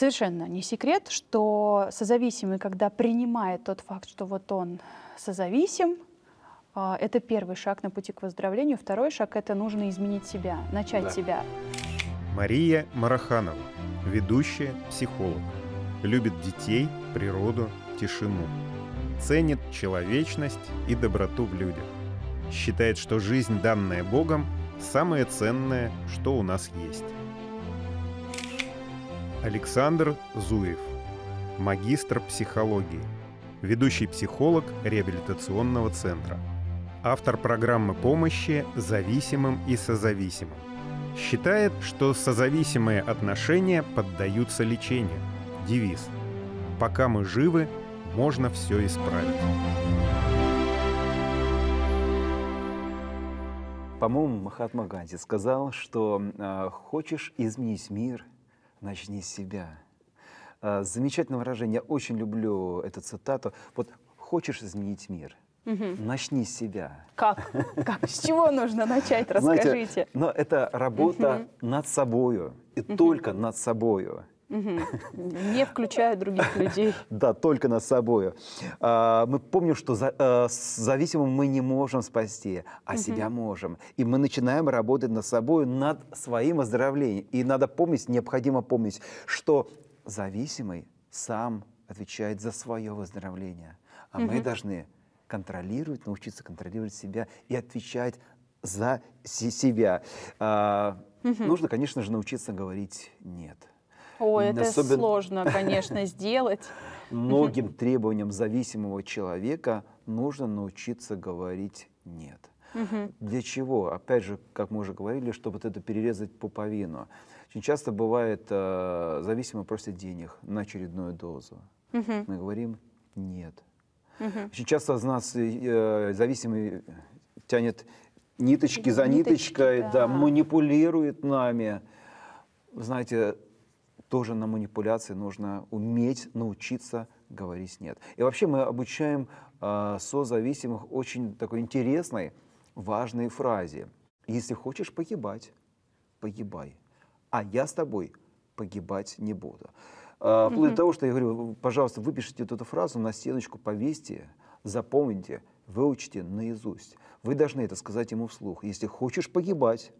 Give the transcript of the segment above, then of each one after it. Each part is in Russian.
Совершенно не секрет, что созависимый, когда принимает тот факт, что вот он созависим, а, это первый шаг на пути к выздоровлению. Второй шаг – это нужно изменить себя, начать да. себя. Мария Мараханова, ведущая, психолог. Любит детей, природу, тишину. Ценит человечность и доброту в людях. Считает, что жизнь, данная Богом, самое ценное, что у нас есть. Александр Зуев, магистр психологии, ведущий психолог реабилитационного центра, автор программы помощи зависимым и созависимым. Считает, что созависимые отношения поддаются лечению. Девиз «Пока мы живы, можно все исправить». По-моему, Махатма Ганди сказал, что э, хочешь изменить мир – начни с себя. А, замечательное выражение, я очень люблю эту цитату. Вот хочешь изменить мир, Угу. Начни с себя. Как? Как? С чего нужно начать? Расскажите. Знаете, но это работа угу. над собою и угу. только над собою. Не включая других людей. Да, только нас собой. А, мы помним, что э, зависимым мы не можем спасти, а себя можем. И мы начинаем работать над собой, над своим оздоровлением. И надо помнить, необходимо помнить, что зависимый сам отвечает за свое выздоровление. А мы должны контролировать, научиться контролировать себя и отвечать за себя. А, нужно, конечно же, научиться говорить «нет». Ой, это Особенно... сложно, конечно, сделать. Многим требованиям зависимого человека нужно научиться говорить «нет». Для чего? Опять же, как мы уже говорили, чтобы вот это перерезать пуповину. Очень часто бывает, э, зависимо просят денег на очередную дозу. Угу. Мы говорим «нет». Угу. Очень часто из нас э, зависимый тянет ниточки за ниточкой, да. да, манипулирует нами. Знаете, тоже на манипуляции нужно уметь научиться говорить «нет». И вообще мы обучаем э, созависимых очень такой интересной, важной фразе. «Если хочешь погибать, погибай, а я с тобой погибать не буду». Э, вплоть mm-hmm. до того, что я говорю, пожалуйста, выпишите эту фразу на стеночку, повесьте, запомните, выучите наизусть. Вы должны это сказать ему вслух. Если хочешь погибать,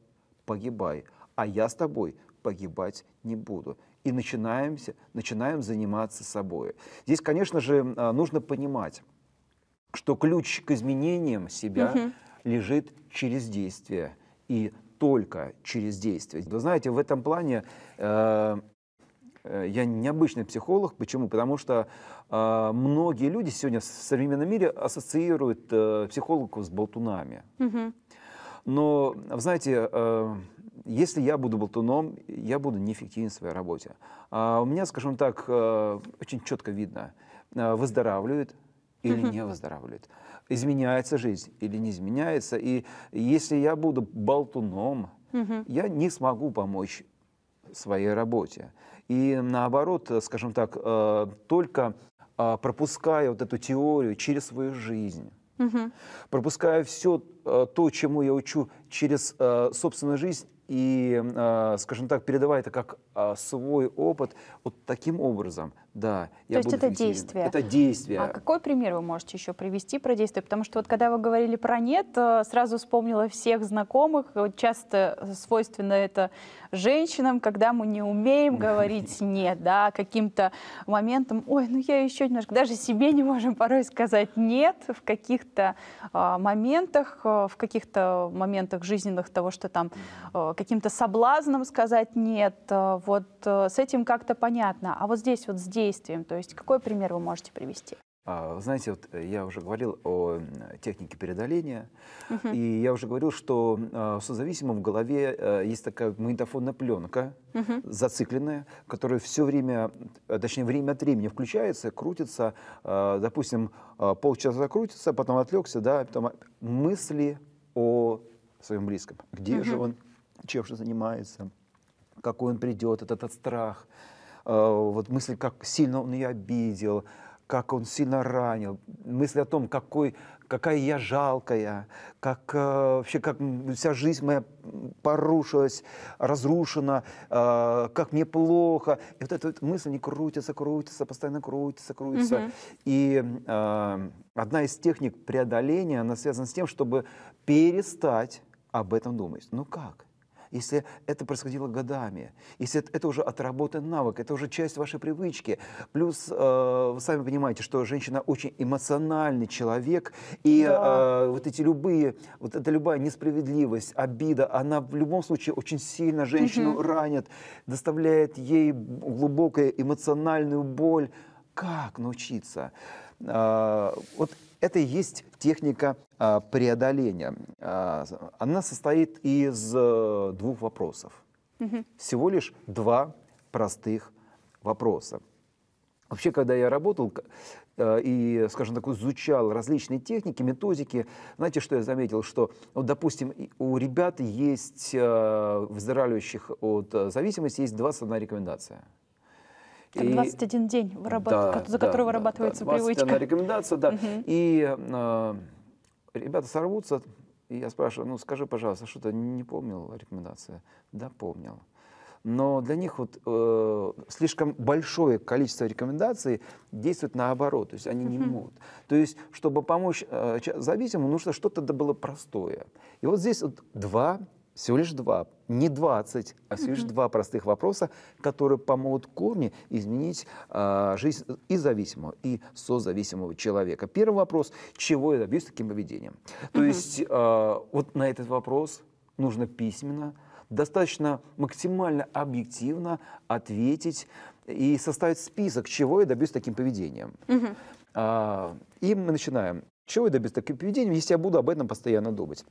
погибай, а я с тобой погибать не буду и начинаемся, начинаем заниматься собой. Здесь, конечно же, а, нужно понимать, что ключ к изменениям себя угу. лежит через действие и только через действие. Вы знаете, в этом плане э, э, я необычный психолог. Почему? Потому что э, многие люди сегодня в современном мире ассоциируют э, психологов с болтунами. Угу. Но, знаете, э, если я буду болтуном, я буду неэффективен в своей работе. А у меня, скажем так, э, очень четко видно, э, выздоравливает или не выздоравливает, изменяется жизнь или не изменяется. И если я буду болтуном, я не смогу помочь своей работе. И наоборот, скажем так, э, только пропуская вот эту теорию через свою жизнь, угу. пропуская все то, чему я учу через собственную жизнь, и, а, скажем так, передавая это как а, свой опыт вот таким образом. Да. То есть это действие. Это действие. А какой пример вы можете еще привести про действие? Потому что вот когда вы говорили про нет, э, сразу вспомнила всех знакомых. Вот Часто свойственно это женщинам, когда мы не умеем говорить нет, да, каким-то моментом, ой, ну я еще немножко, даже себе не можем порой сказать нет в каких-то а, моментах, э, в каких-то моментах жизненных того, что там э, каким-то соблазном сказать нет. вот с этим как-то понятно. А вот здесь вот здесь действием? То есть какой пример вы можете привести? А, знаете, вот э, я уже говорил о технике преодоления, угу. и я уже говорил, что в а, созависимом в голове э, есть такая магнитофонная пленка, угу. зацикленная, которая все время, э, точнее, время от времени включается, крутится, а, допустим, полчаса крутится, потом отвлекся, да, потом мысли о своем близком. Где угу. же он, чем же занимается, какой он придет, этот, этот страх – Э, вот мысли, как сильно он ее обидел, как он сильно ранил, мысли о том, какой, какая я жалкая, как э, вообще как вся жизнь моя порушилась, разрушена, э, как мне плохо. И вот эта вот мысль не крутится, крутится, постоянно крутится, крутится. Угу. И одна из техник преодоления, она связана с тем, чтобы перестать об этом думать. Ну как? если это происходило годами, если это, это уже отработан навык, это уже часть вашей привычки. Плюс, э, вы сами понимаете, что женщина очень эмоциональный человек, и да. э, вот эти любые, вот эта любая несправедливость, обида, она в любом случае очень сильно женщину угу. ранит, доставляет ей глубокую эмоциональную боль. Как научиться? А, вот это и есть техника а, преодоления. А, она состоит из э, двух вопросов. Всего лишь два простых вопроса. Вообще, когда я работал э, и, скажем так, изучал различные техники, методики, знаете, что я заметил? Что, вот, допустим, у ребят есть, э, выздоравливающих от зависимости, есть 21 рекомендация – это и, день, вырабатыв... да, за который да, вырабатывается да, привычка. рекомендация, да. Угу. И э, ребята сорвутся, и я спрашиваю, ну скажи, пожалуйста, что то не помнил рекомендации? Да, помнил. Но для них вот э, слишком большое количество рекомендаций действует наоборот, то есть они uh не могут. То есть, чтобы помочь э, зависимому, нужно что-то да было простое. И вот здесь вот два всего лишь два, не 20, а всего лишь два простых вопроса, которые помогут корни изменить э, жизнь и зависимого, и созависимого человека. Первый вопрос, чего я добьюсь таким поведением? То есть э, вот на этот вопрос нужно письменно, достаточно максимально объективно ответить и составить список, чего я добьюсь таким поведением. Э, и мы начинаем. Чего я добьюсь таким поведением, если я буду об этом постоянно думать?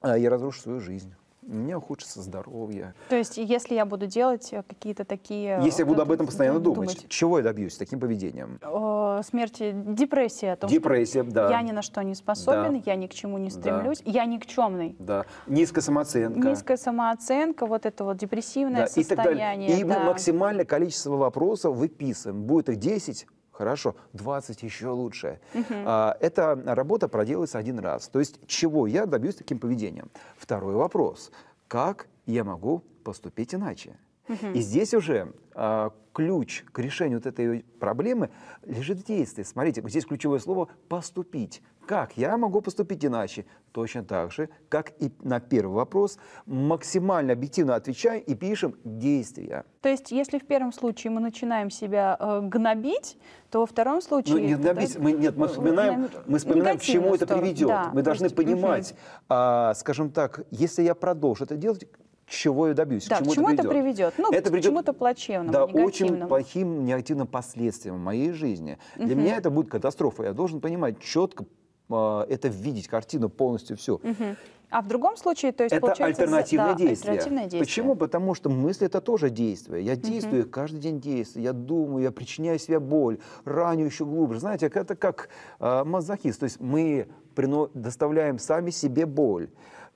А, я разрушу свою жизнь у меня ухудшится здоровье. То есть, если я буду делать э, какие-то такие... Э, если я буду об этом постоянно думать, думать. чего я добьюсь таким поведением? О, смерти, депрессия. О том, депрессия, да. Я ни на что не способен, да. я ни к чему не стремлюсь, да. я никчемный. Да. Низкая самооценка. Низкая самооценка, вот это вот депрессивное да. состояние. И, так далее. и да. максимальное количество вопросов выписываем. Будет их 10, Хорошо, 20 еще лучше. Угу. А, эта работа проделается один раз. То есть чего я добьюсь таким поведением? Второй вопрос. Как я могу поступить иначе? Угу. И здесь уже а, ключ к решению вот этой проблемы лежит в действии. Смотрите, здесь ключевое слово «поступить». Как я могу поступить иначе? Точно так же, как и на первый вопрос, максимально объективно отвечаем и пишем действия. То есть, если в первом случае мы начинаем себя э, гнобить, то во втором случае... Ну, не гнобить, да, мы, нет, мы э, вспоминаем, мы вспоминаем к чему это приведет. Да, мы должны есть, понимать, угу. а, скажем так, если я продолжу это делать, чего я добьюсь, да, к чему, к чему это приведет. Ну, это приведет к чему-то плачевному, Да, очень плохим негативным последствиям в моей жизни. Для угу. меня это будет катастрофа. Я должен понимать четко, а, это видеть картину полностью всю. А в другом случае, то есть это получается, альтернативное, да, действие. альтернативное действие. Почему? Потому что мысль это тоже действие. Я действую, угу. каждый день действую, я думаю, я причиняю себе боль, раню еще глубже. Знаете, это как э, мазохист. То есть мы прино... доставляем сами себе боль.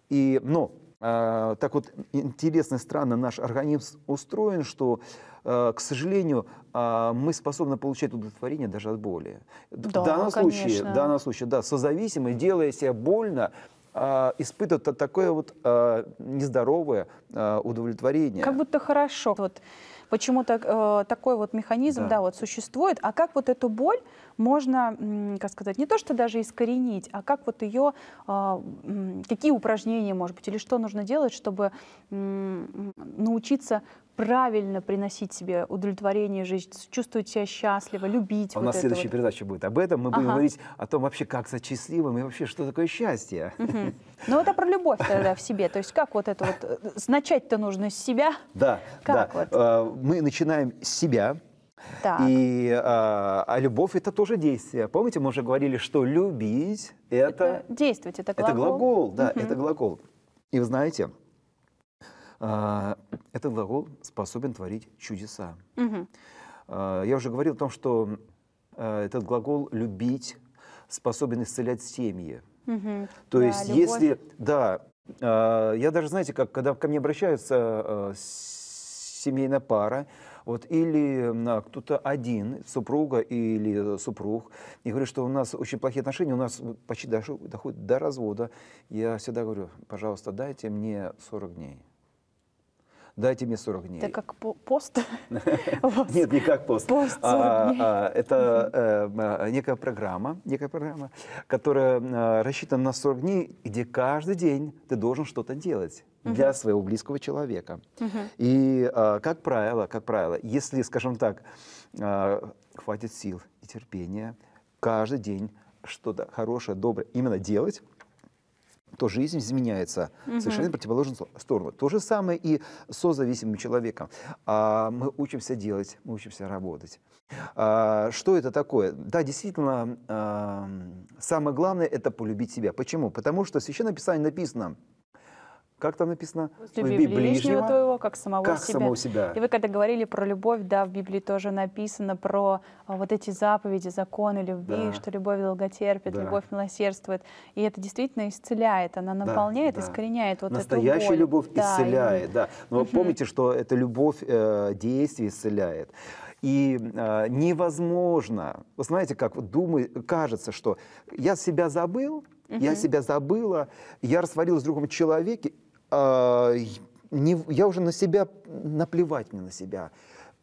И, но э, так вот интересно, странно наш организм устроен, что э, Э, к сожалению, а, мы способны получать удовлетворение даже от боли. Да, в, данном конечно. Ну, случае, в данном случае, да, созависимый, делая себя больно, а, испытывают такое вот а, нездоровое удовлетворение. Как будто хорошо. Вот почему так, э, такой вот механизм да. Да, вот существует. А как вот эту боль можно, как сказать, не то что даже искоренить, а как вот ее, какие упражнения, может быть, или что нужно делать, чтобы научиться правильно приносить себе удовлетворение жизни, чувствовать себя счастливо, любить. У вот нас следующая вот. передача будет об этом. Мы ага. будем говорить о том вообще, как стать счастливым и вообще, что такое счастье. Ну, это про любовь тогда в себе. То есть как вот это вот, э, э, начать-то нужно с себя. Да, как да. Вот? Э, мы начинаем с себя. Так. И э, а любовь это тоже действие. Помните, мы уже говорили, что любить это, это действовать, это глагол. Это глагол, да, угу. это глагол. И вы знаете, а, этот глагол способен творить чудеса. Угу. Я уже говорил о том, что а, этот глагол «любить» способен исцелять семьи. Угу. То да, есть, любовь. если, да, я даже, знаете, как когда ко мне обращаются семейная пара, вот, или а, кто-то один, супруга или супруг, и говорит, что у нас очень плохие отношения, у нас почти даже доходит до развода. Я всегда говорю, пожалуйста, дайте мне 40 дней дайте мне 40 дней. Это как пост? Нет, не как пост. Пост 40 а, а, Это э, э, некая программа, некая программа, которая э, рассчитана на 40 дней, где каждый день ты должен что-то делать для угу. своего близкого человека. Угу. И, а, как правило, как правило, если, скажем так, хватит сил и терпения каждый день что-то хорошее, доброе именно делать, то жизнь изменяется угу. совершенно в противоположную сторону. То же самое и с созависимым человеком. А, мы учимся делать, мы учимся работать. А, что это такое? Да, действительно, а, самое главное – это полюбить себя. Почему? Потому что в Священном Писании написано – как там написано? Возлюби, Возлюби ближнего, ближнего твоего, как самого как себя. Самого себя. И вы когда говорили про любовь, да, в Библии тоже написано про а, вот эти заповеди, законы любви, да. что любовь долготерпит, да. любовь милосердствует. И это действительно исцеляет, она наполняет, да, да. искореняет вот Настоящая эту боль. любовь исцеляет, именно. да. Но угу. помните, что это любовь э, действий исцеляет. И э, невозможно, вы знаете, как думает, кажется, что я себя забыл, Угу. Я себя забыла, я растворилась в другом человеке, э, не, я уже на себя, наплевать мне на себя.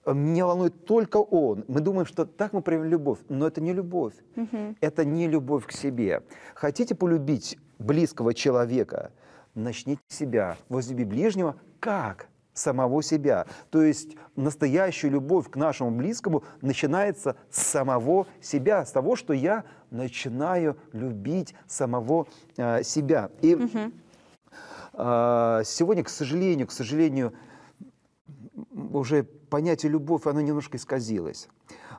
Меня волнует только он. Мы думаем, что так мы проявим любовь, но это не любовь. Угу. Это не любовь к себе. Хотите полюбить близкого человека, начните себя, возлюби ближнего, как самого себя. То есть настоящая любовь к нашему близкому начинается с самого себя, с того, что я начинаю любить самого э, себя. И угу. А, сегодня, к сожалению, к сожалению, уже понятие любовь, оно немножко исказилось.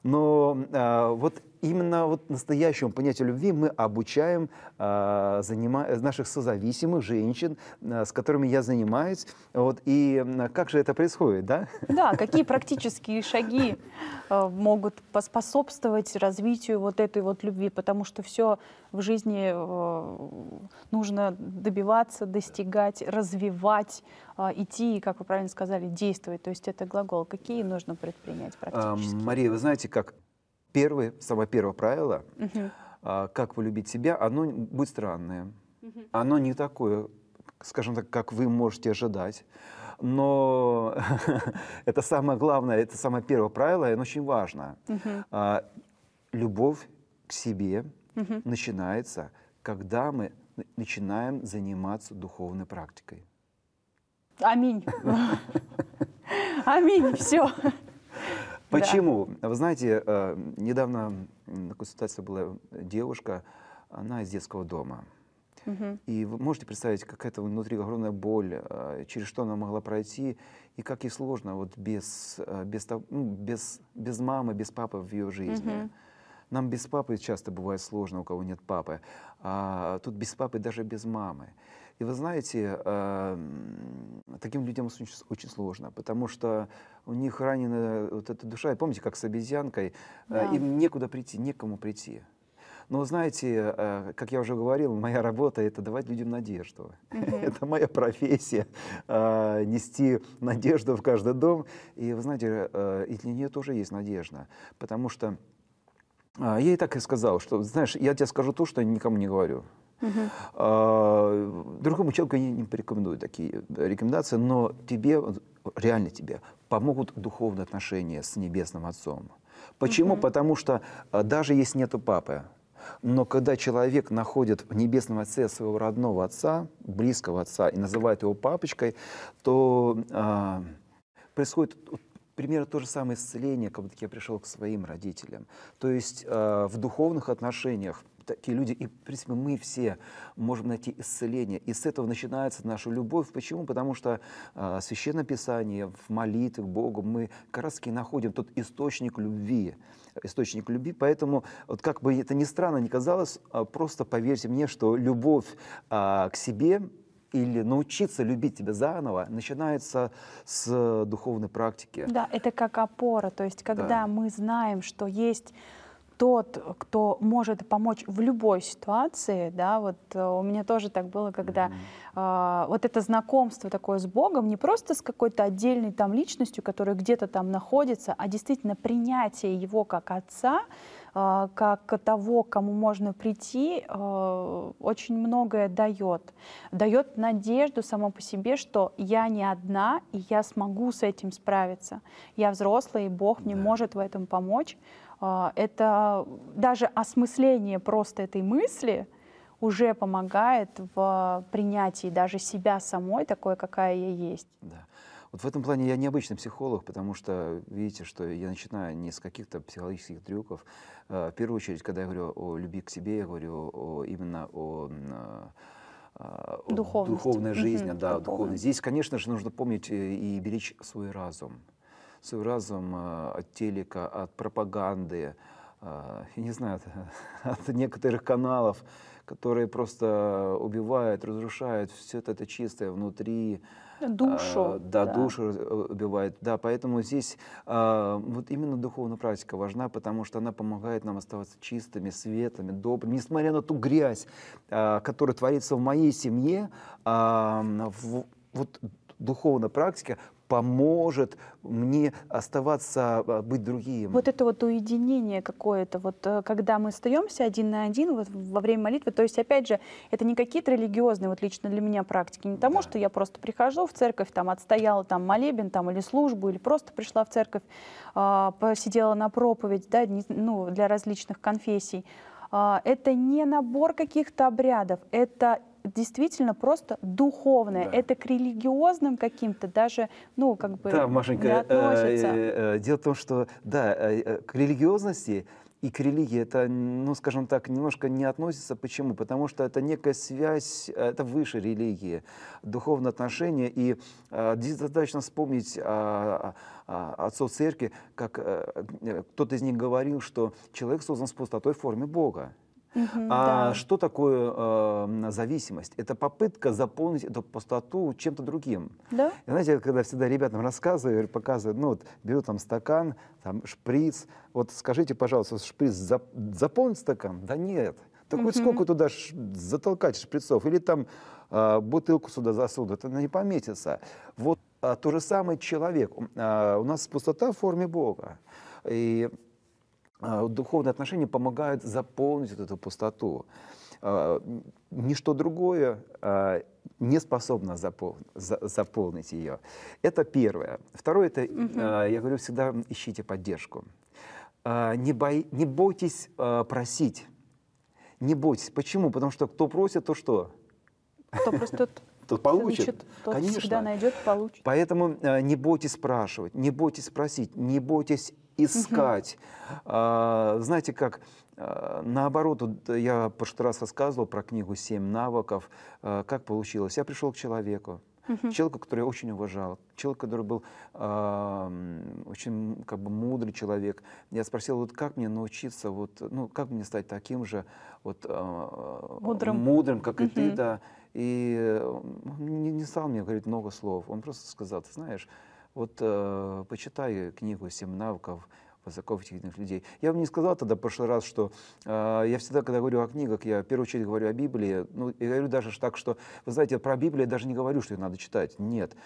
Но э, вот именно вот настоящему понятию любви мы обучаем э, занима- наших созависимых женщин, э, с которыми я занимаюсь. Вот, и э, как же это происходит, да? Да, какие практические шаги э, могут поспособствовать развитию вот этой вот любви, потому что все в жизни э, нужно добиваться, достигать, развивать, э, идти и, как вы правильно сказали, действовать. То есть это глагол какие нужно предпринять практически? Мария, вы знаете, как первое, самое первое правило, угу. а, как полюбить себя, оно будет странное. Оно не такое, скажем так, как вы можете ожидать. Но это самое главное, это самое первое правило, и оно очень важно. А, любовь к себе начинается, когда мы начинаем заниматься духовной практикой. Аминь. Аминь, все. Почему? Да. Вы знаете, э, недавно на консультации была девушка, она из детского дома. Угу. И вы можете представить, какая это внутри огромная боль, э, через что она могла пройти, и как ей сложно вот без, э, без, ну, без, без мамы, без папы в ее жизни. Угу. Нам без папы часто бывает сложно, у кого нет папы. А тут без папы, даже без мамы. И вы знаете, эм, таким людям очень, сложно, потому что у них ранена вот эта душа. И помните, как с обезьянкой, э, да. им некуда прийти, некому прийти. Но знаете, э, как я уже говорил, моя работа это давать людям надежду. Mm-hmm. это моя профессия э, нести надежду в каждый дом. И вы знаете, и для нее тоже есть надежда, потому что я ей так и сказал, что, знаешь, я тебе скажу то, что я никому не говорю. Угу. другому человеку я не порекомендую такие э, рекомендации, но тебе, реально тебе, помогут духовные отношения с Небесным Отцом. Почему? Угу. Потому что э, даже если нету папы, но когда человек находит в небесном отце своего родного отца, близкого отца, и называет его папочкой, то а, происходит примерно то же самое исцеление, как будто я пришел к своим родителям. То есть а, в духовных отношениях такие люди, и, в принципе, мы все можем найти исцеление. И с этого начинается наша любовь. Почему? Потому что э, Священное Писание, в молитвах Богу мы как раз таки находим тот источник любви. Источник любви. Поэтому, вот как бы это ни странно ни казалось, а, просто поверьте мне, что любовь э, к себе или научиться любить тебя заново начинается с духовной практики. Да, это как опора. То есть, когда да. мы знаем, что есть тот, кто может помочь в любой ситуации, да, вот э, у меня тоже так было, когда э, вот это знакомство такое с Богом, не просто с какой-то отдельной там личностью, которая где-то там находится, а действительно принятие его как отца, э, как того, кому можно прийти, э, очень многое дает. Дает надежду само по себе, что я не одна, и я смогу с этим справиться. Я взрослая, и Бог мне да. может в этом помочь. А, это даже осмысление просто этой мысли уже помогает в принятии даже себя самой, такой, какая я есть. Да. Вот в этом плане я необычный психолог, потому что, видите, что я начинаю не с каких-то психологических трюков. А, в первую очередь, когда я говорю о любви к себе, я говорю о, именно о а, духовной жизни, угу, да, духовной. Здесь, конечно же, нужно помнить э, и беречь свой разум все разум э, от телека, от пропаганды, э, я не знаю, от некоторых каналов, которые просто убивают, разрушают все это, чистое внутри. Душу. Э, да, да, душу убивает. Да, поэтому здесь вот именно духовная практика важна, потому что она помогает нам оставаться чистыми, светлыми, добрыми, несмотря на ту грязь, которая творится в моей семье. А, в, вот духовная практика поможет мне оставаться, а, быть другим. Вот это вот уединение какое-то, вот э, когда мы остаемся один на один вот, во время молитвы, то есть, опять же, это не какие-то религиозные, вот лично для меня практики, не тому, да. что я просто прихожу в церковь, там, отстояла там молебен, там, или службу, или просто пришла в церковь, э, посидела на проповедь, да, не, ну, для различных конфессий, а, это не набор каких-то обрядов, это действительно просто духовное. Да. Это к религиозным каким-то даже, ну, как бы... Да, Машенька, не э, относится. Э, э, дело в том, что, да, к религиозности и к религии это, ну, скажем так, немножко не относится. Почему? Потому что это некая связь, это выше религии, духовное отношение. И достаточно вспомнить а, а, а, отцов церкви, как э, кто-то из них говорил, что человек создан с пустотой в форме Бога. Угу, а да. что такое э, зависимость? Это попытка заполнить эту пустоту чем-то другим. Да? И, знаете, когда всегда ребятам рассказываю, показываю, ну вот беру там стакан, там шприц, вот скажите, пожалуйста, шприц зап заполнит стакан? Да нет. Так угу. вот сколько туда затолкать шприцов? Или там э, бутылку сюда засунут, это не пометится. Вот а, то же самое человек. А, у нас пустота в форме Бога. И а, духовные отношения помогают заполнить вот эту пустоту. А, ничто другое а, не способно заполнить, ее. Это первое. Второе, это, угу. я говорю, всегда ищите поддержку. Не, бой, не бойтесь просить. Не бойтесь. Почему? Потому что кто просит, то что? Кто просит, тот получит. Значит, тот Конечно. всегда найдет, получит. Поэтому не бойтесь спрашивать, не бойтесь просить, не бойтесь искать. Угу. знаете, как а, Наоборот, я в прошлый раз рассказывал про книгу «Семь навыков». А, как получилось? Я пришел к человеку, угу. человеку, который я очень уважал, человеку, который был э, очень как бы мудрый человек. Я спросил, вот как мне научиться, вот, ну, как мне стать таким же вот, э, мудрым. мудрым, как угу. и ты, да. И э, он не, не стал мне говорить много слов, он просто сказал, ты знаешь, вот э, почитай книгу «Семь навыков» высокоэффективных людей. Я вам не сказал тогда в прошлый раз, что э, я всегда, когда говорю о книгах, я в первую очередь говорю о Библии. Ну, я говорю даже так, что, вы знаете, про Библию я даже не говорю, что ее надо читать. Нет.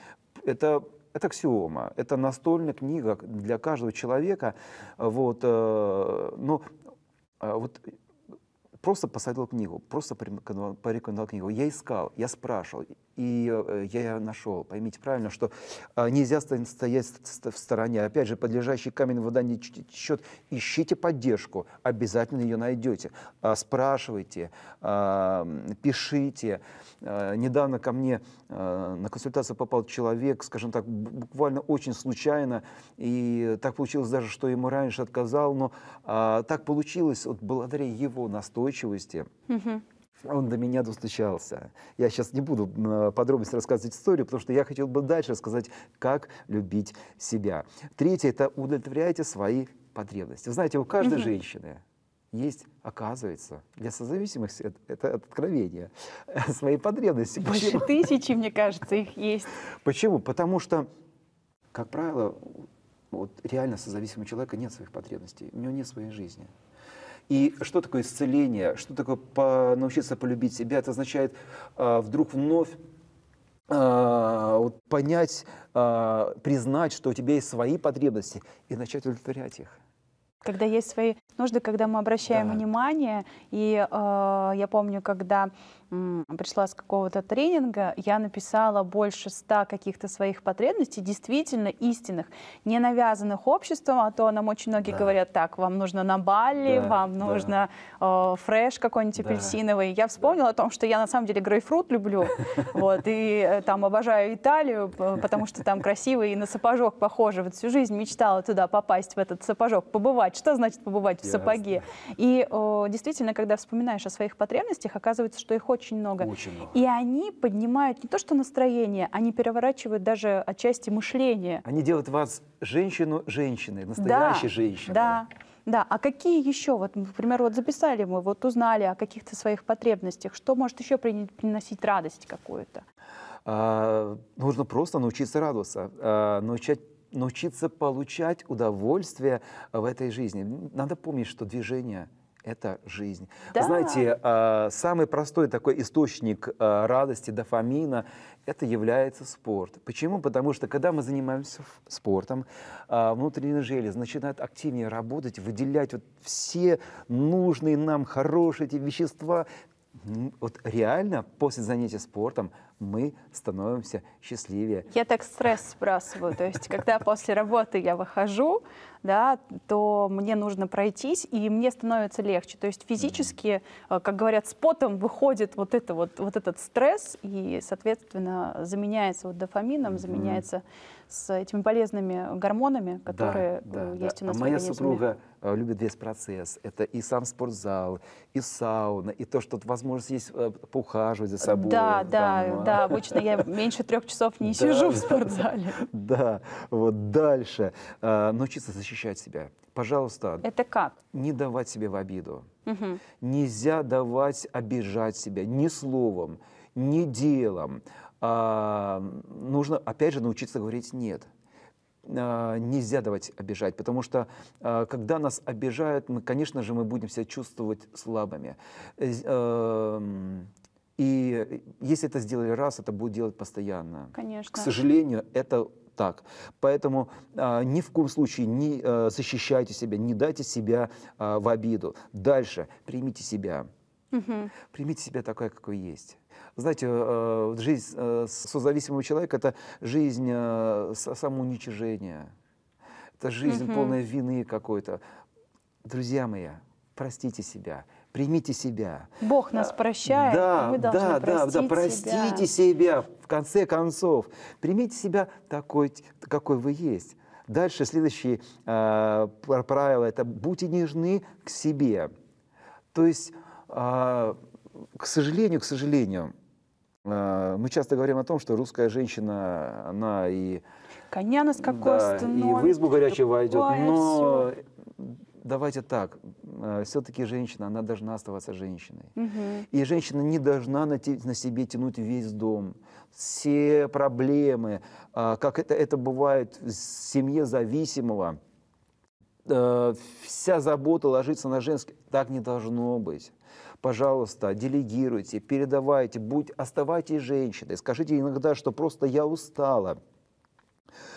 Это это аксиома, это настольная книга для каждого человека. Вот, э, но ну, э, а вот просто посадил книгу, просто порекомендовал книгу. Я искал, я спрашивал, и э, я нашел. Поймите правильно, что э, нельзя стоять в стороне. Опять же, подлежащий камень вода не течет. Ищите поддержку, обязательно ее найдете. Э, спрашивайте, эм, пишите. Недавно ко мне на консультацию попал человек, скажем так, буквально очень случайно. И так получилось даже, что ему раньше отказал. Но так получилось вот благодаря его настойчивости. Угу он до меня достучался. Я сейчас не буду э, подробности рассказывать историю, потому что я хотел бы дальше рассказать, как любить себя. Третье – это удовлетворяйте свои потребности. Вы знаете, у каждой угу. женщины есть, оказывается, для созависимых это, это откровение, свои потребности. Больше Почему? тысячи, мне кажется, их есть. Почему? Потому что, как правило, вот реально созависимого человека нет своих потребностей, у него нет своей жизни. И что такое исцеление, что такое по, научиться полюбить себя, это означает а, вдруг вновь а, вот, понять, а, признать, что у тебя есть свои потребности, и начать удовлетворять их. Когда есть свои нужды, когда мы обращаем да. внимание, и э, я помню, когда пришла с какого-то тренинга, я написала больше ста каких-то своих потребностей, действительно истинных, не навязанных обществом, а то нам очень многие да. говорят так, вам нужно на Бали, да, вам да. нужно э, фреш какой-нибудь да. апельсиновый. Я вспомнила да. о том, что я на самом деле грейпфрут люблю, вот, и э, там обожаю Италию, потому что там красиво и на сапожок похоже. Вот всю жизнь мечтала туда попасть, в этот сапожок, побывать. Что значит побывать в сапоге? И э, действительно, когда вспоминаешь о своих потребностях, оказывается, что их очень очень много. Очень много. И они поднимают не то что настроение, они переворачивают даже отчасти мышление. Они делают вас женщину женщиной, настоящей да, женщиной. Да. Да, а какие еще, вот, например, вот записали мы, вот узнали о каких-то своих потребностях, что может еще приносить радость какую-то? А, нужно просто научиться радоваться, а, научать научиться получать удовольствие в этой жизни. Надо помнить, что движение — это жизнь. Да. Знаете, а, самый простой такой источник а, радости, дофамина, это является спорт. Почему? Потому что, когда мы занимаемся спортом, а, внутренние железы начинают активнее работать, выделять вот все нужные нам хорошие эти вещества. Вот реально после занятия спортом мы становимся счастливее. Я так стресс сбрасываю, то есть когда после работы я выхожу, да, то мне нужно пройтись, и мне становится легче. То есть физически, э, как говорят, с потом выходит вот, это вот, вот этот стресс, и, соответственно, заменяется вот дофамином, заменяется с этими полезными гормонами, которые э, да, да, есть да. у нас а моя в супруга э, любит весь процесс. Это и сам спортзал, и сауна, и то, что возможность есть поухаживать за собой. Да, да, да, да, обычно я меньше трех часов не сижу в спортзале. Да, вот дальше. А, научиться защищать себя. Пожалуйста. Это как? Не давать себе в обиду. Нельзя давать обижать себя ни словом, ни делом. А, нужно, опять же, научиться говорить «нет». А, нельзя давать обижать, потому что когда нас обижают, мы, конечно же, мы будем себя чувствовать слабыми. Эм, и э, если это сделали раз, это будет делать постоянно. Конечно. К сожалению, это так. Поэтому э, ни в коем случае не э, защищайте себя, не дайте себя э, в обиду. Дальше примите себя. Угу. Примите себя такой, какой есть. Знаете, э, жизнь э, созависимого человека – это жизнь э, самоуничижения. Это жизнь угу. полная вины какой-то. Друзья мои, простите себя, примите себя. Бог нас прощает, да, мы должны да, да, да, простите себя. себя, в конце концов. Примите себя такой, какой вы есть. Дальше следующее э, а, правило – это будьте нежны к себе. То есть, э, к сожалению, к сожалению, э, мы часто говорим о том, что русская женщина, она и... Коня нас какой да, И в избу горячего войдет. Но все давайте так, э, все-таки женщина, она должна оставаться женщиной. Угу. И женщина не должна на, на себе тянуть весь дом, все проблемы, э, как это, это бывает в семье зависимого. Э, вся забота ложится на женский. Так не должно быть пожалуйста, делегируйте, передавайте, будь, оставайтесь женщиной. Скажите иногда, что просто я устала,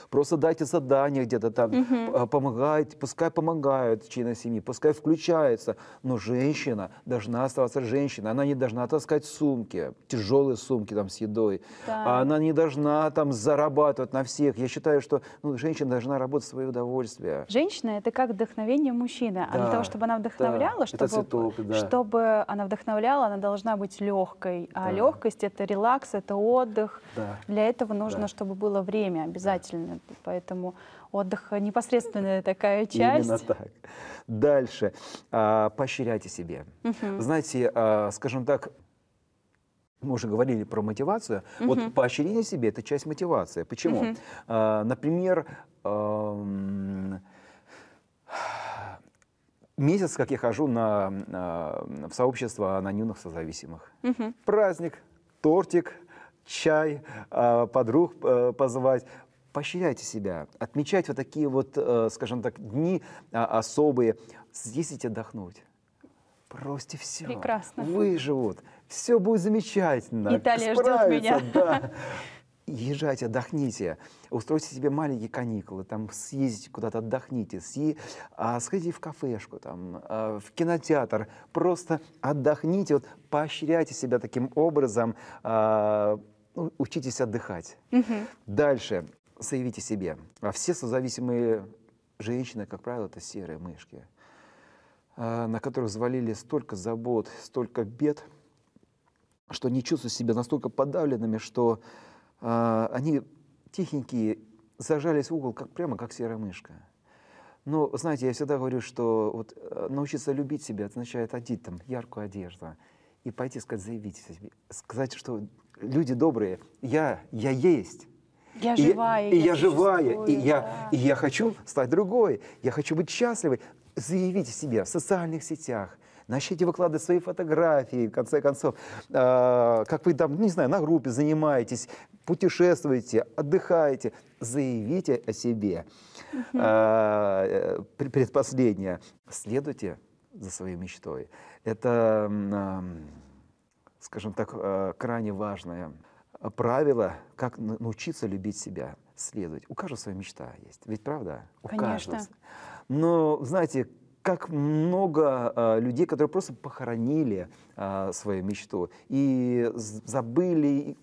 просто дайте задание где-то там, угу. помогайте, пускай помогают члены семьи, пускай включаются. Но женщина должна оставаться женщиной, она не должна таскать сумки, тяжелые сумки там с едой, да. А она не должна там зарабатывать на всех. Я считаю, что ну, женщина должна работать в свое удовольствие. Женщина – это как вдохновение мужчины. А да. для того, чтобы она вдохновляла, да. чтобы, цветок, да. чтобы она вдохновляла, она должна быть легкой. А да. легкость – это релакс, это отдых. Да. Для этого нужно, да. чтобы было время обязательно. Поэтому отдых непосредственная такая часть. Именно так. Дальше. А, поощряйте себе. Угу. Знаете, а, скажем так, мы уже говорили про мотивацию. Угу. Вот поощрение себе – это часть мотивации. Почему? Угу. А, например, месяц, как я хожу на, на, в сообщество анонимных созависимых. Угу. Праздник, тортик, чай, а, подруг э, позвать поощряйте себя, отмечайте вот такие вот, э, скажем так, дни а, особые, съездите отдохнуть. Бросьте все. Прекрасно. Выживут. Все будет замечательно. Италия ждет меня. Да. Езжайте, отдохните, устройте себе маленькие каникулы, там съездите куда-то, отдохните, съе... а, сходите в кафешку, там, а, в кинотеатр, просто отдохните, вот, поощряйте себя таким образом, а, ну, учитесь отдыхать. Угу. Дальше заявите себе, а все созависимые женщины, как правило, это серые мышки, а, на которых завалили столько забот, столько бед, что они чувствуют себя настолько подавленными, что а, они тихенькие, зажались в угол, как прямо как серая мышка. Но, знаете, я всегда говорю, что вот э, научиться любить себя означает одеть там яркую одежду и пойти сказать, заявить себе, сказать, что люди добрые, я, я есть. Я живая. И я, я живая, и я, да. и я хочу стать другой, я хочу быть счастливой. Заявите себе в социальных сетях, начните выкладывать свои фотографии, в конце концов, э, как вы там, не знаю, на группе занимаетесь, путешествуете, отдыхаете, заявите о себе. А, э, предпоследнее. Следуйте за своей мечтой. Это, э, скажем так, э, крайне важное Э, правила, как научиться любить себя, следовать. У каждого своя мечта есть, ведь правда? У Конечно. каждого. Но, знаете, как много э, людей, которые просто похоронили э, свою мечту и забыли, и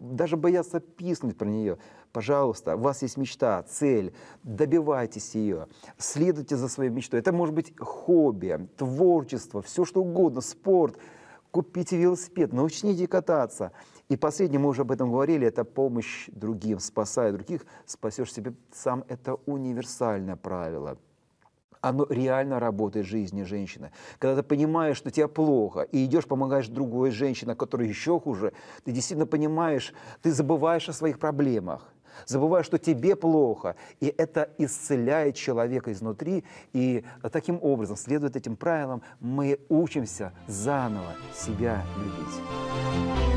даже боятся писнуть про нее. Пожалуйста, у вас есть мечта, цель, добивайтесь ее, следуйте за своей мечтой. Это может быть хобби, творчество, все что угодно, спорт – купите велосипед, научните кататься. И последнее, мы уже об этом говорили, это помощь другим. Спасая других, спасешь себе сам. Это универсальное правило оно реально работает в жизни женщины. Когда ты понимаешь, что тебе плохо, и идешь, помогаешь другой женщине, которая еще хуже, ты действительно понимаешь, ты забываешь о своих проблемах забывая, что тебе плохо. И это исцеляет человека изнутри. И таким образом, следуя этим правилам, мы учимся заново себя любить.